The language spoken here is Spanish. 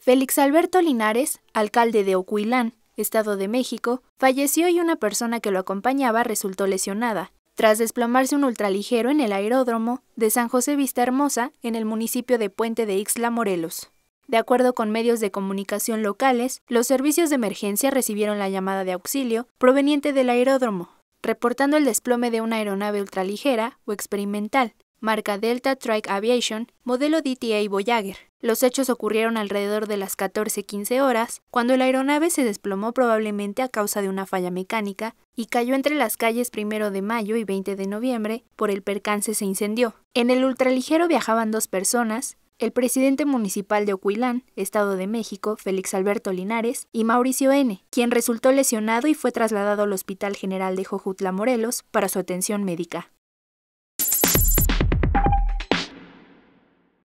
Félix Alberto Linares, alcalde de Ocuilán, Estado de México, falleció y una persona que lo acompañaba resultó lesionada, tras desplomarse un ultraligero en el aeródromo de San José Vista Hermosa, en el municipio de Puente de Ixla, Morelos. De acuerdo con medios de comunicación locales, los servicios de emergencia recibieron la llamada de auxilio proveniente del aeródromo, reportando el desplome de una aeronave ultraligera o experimental, marca Delta Trike Aviation, modelo DTA Voyager, los hechos ocurrieron alrededor de las 14.15 horas, cuando la aeronave se desplomó probablemente a causa de una falla mecánica y cayó entre las calles primero de mayo y 20 de noviembre, por el percance se incendió. En el ultraligero viajaban dos personas, el presidente municipal de Ocuilán, Estado de México, Félix Alberto Linares, y Mauricio N., quien resultó lesionado y fue trasladado al Hospital General de Jojutla Morelos para su atención médica.